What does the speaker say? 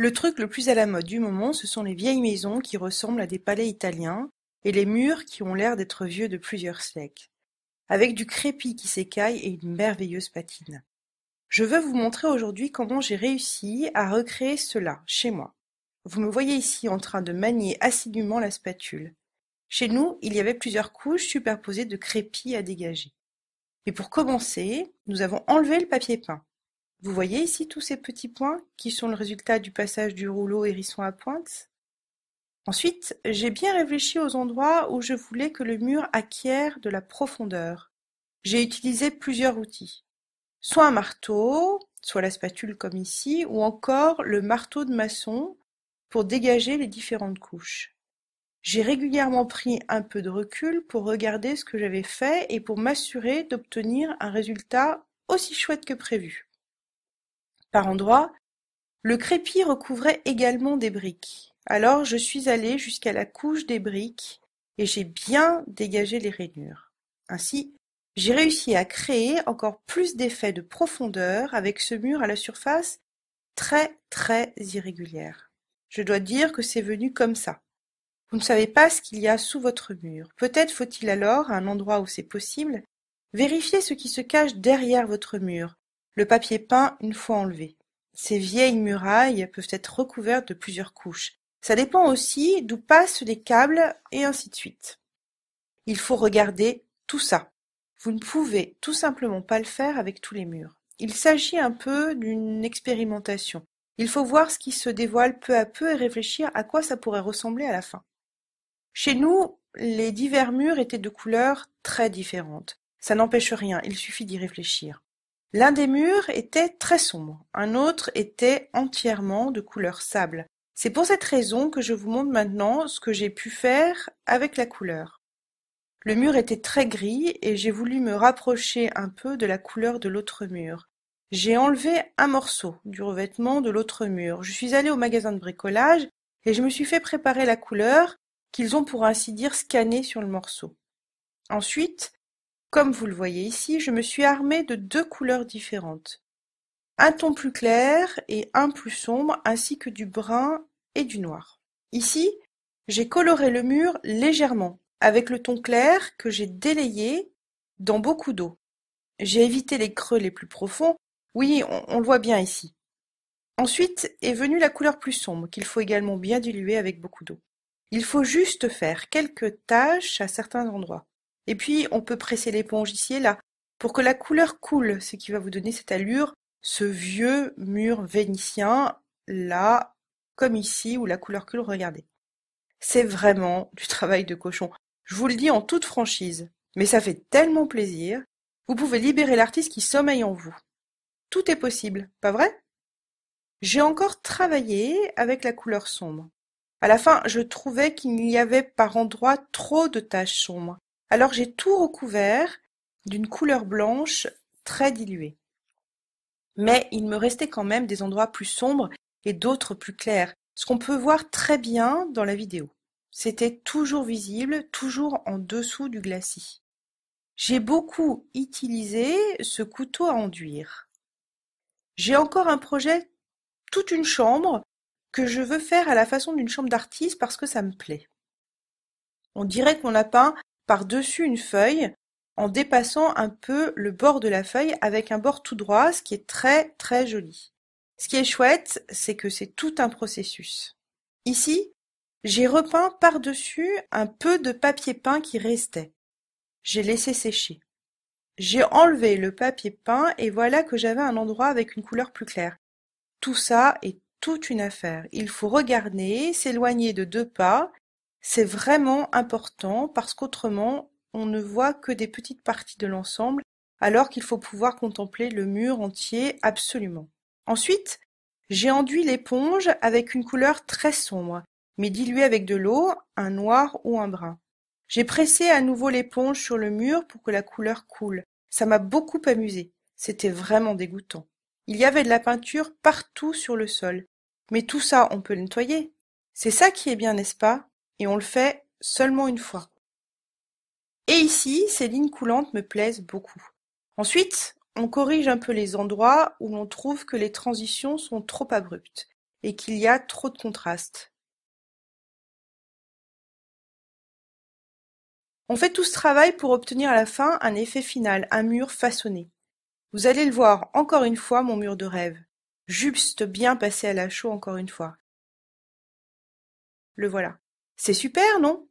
Le truc le plus à la mode du moment, ce sont les vieilles maisons qui ressemblent à des palais italiens et les murs qui ont l'air d'être vieux de plusieurs siècles, avec du crépi qui s'écaille et une merveilleuse patine. Je veux vous montrer aujourd'hui comment j'ai réussi à recréer cela chez moi. Vous me voyez ici en train de manier assidûment la spatule. Chez nous, il y avait plusieurs couches superposées de crépi à dégager. Et pour commencer, nous avons enlevé le papier peint. Vous voyez ici tous ces petits points qui sont le résultat du passage du rouleau hérisson à pointe Ensuite, j'ai bien réfléchi aux endroits où je voulais que le mur acquiert de la profondeur. J'ai utilisé plusieurs outils. Soit un marteau, soit la spatule comme ici, ou encore le marteau de maçon pour dégager les différentes couches. J'ai régulièrement pris un peu de recul pour regarder ce que j'avais fait et pour m'assurer d'obtenir un résultat aussi chouette que prévu. Par endroits, le crépi recouvrait également des briques. Alors je suis allé jusqu'à la couche des briques et j'ai bien dégagé les rainures. Ainsi, j'ai réussi à créer encore plus d'effets de profondeur avec ce mur à la surface très très irrégulière. Je dois dire que c'est venu comme ça. Vous ne savez pas ce qu'il y a sous votre mur. Peut-être faut-il alors, à un endroit où c'est possible, vérifier ce qui se cache derrière votre mur, le papier peint une fois enlevé. Ces vieilles murailles peuvent être recouvertes de plusieurs couches. Ça dépend aussi d'où passent les câbles et ainsi de suite. Il faut regarder tout ça. Vous ne pouvez tout simplement pas le faire avec tous les murs. Il s'agit un peu d'une expérimentation. Il faut voir ce qui se dévoile peu à peu et réfléchir à quoi ça pourrait ressembler à la fin. Chez nous, les divers murs étaient de couleurs très différentes. Ça n'empêche rien, il suffit d'y réfléchir. L'un des murs était très sombre, un autre était entièrement de couleur sable. C'est pour cette raison que je vous montre maintenant ce que j'ai pu faire avec la couleur. Le mur était très gris et j'ai voulu me rapprocher un peu de la couleur de l'autre mur. J'ai enlevé un morceau du revêtement de l'autre mur. Je suis allée au magasin de bricolage et je me suis fait préparer la couleur qu'ils ont pour ainsi dire scannée sur le morceau. Ensuite, comme vous le voyez ici, je me suis armée de deux couleurs différentes. Un ton plus clair et un plus sombre, ainsi que du brun et du noir. Ici, j'ai coloré le mur légèrement, avec le ton clair que j'ai délayé dans beaucoup d'eau. J'ai évité les creux les plus profonds, oui, on, le voit bien ici. Ensuite est venue la couleur plus sombre, qu'il faut également bien diluer avec beaucoup d'eau. Il faut juste faire quelques taches à certains endroits. Et puis, on peut presser l'éponge ici et là pour que la couleur coule, ce qui va vous donner cette allure, ce vieux mur vénitien, là, comme ici, où la couleur coule, regardez. C'est vraiment du travail de cochon. Je vous le dis en toute franchise, mais ça fait tellement plaisir. Vous pouvez libérer l'artiste qui sommeille en vous. Tout est possible, pas vrai J'ai encore travaillé avec la couleur sombre. À la fin, je trouvais qu'il y avait par endroit trop de taches sombres. Alors j'ai tout recouvert d'une couleur blanche très diluée. Mais il me restait quand même des endroits plus sombres et d'autres plus clairs, ce qu'on peut voir très bien dans la vidéo. C'était toujours visible, toujours en dessous du glacis. J'ai beaucoup utilisé ce couteau à enduire. J'ai encore un projet, toute une chambre, que je veux faire à la façon d'une chambre d'artiste parce que ça me plaît. On dirait qu'on a peint par-dessus une feuille en dépassant un peu le bord de la feuille avec un bord tout droit, ce qui est très très joli. Ce qui est chouette, c'est que c'est tout un processus. Ici, j'ai repeint par-dessus un peu de papier peint qui restait. J'ai laissé sécher. J'ai enlevé le papier peint et voilà que j'avais un endroit avec une couleur plus claire. Tout ça est toute une affaire. Il faut regarder, s'éloigner de deux pas c'est vraiment important parce qu'autrement on ne voit que des petites parties de l'ensemble alors qu'il faut pouvoir contempler le mur entier absolument. Ensuite, j'ai enduit l'éponge avec une couleur très sombre, mais diluée avec de l'eau, un noir ou un brun. J'ai pressé à nouveau l'éponge sur le mur pour que la couleur coule. Ça m'a beaucoup amusé. C'était vraiment dégoûtant. Il y avait de la peinture partout sur le sol. Mais tout ça, on peut le nettoyer. C'est ça qui est bien, n'est-ce pas et on le fait seulement une fois. Et ici, ces lignes coulantes me plaisent beaucoup. Ensuite, on corrige un peu les endroits où l'on trouve que les transitions sont trop abruptes et qu'il y a trop de contraste. On fait tout ce travail pour obtenir à la fin un effet final, un mur façonné. Vous allez le voir, encore une fois, mon mur de rêve. Juste bien passé à la chaux encore une fois. Le voilà. C'est super non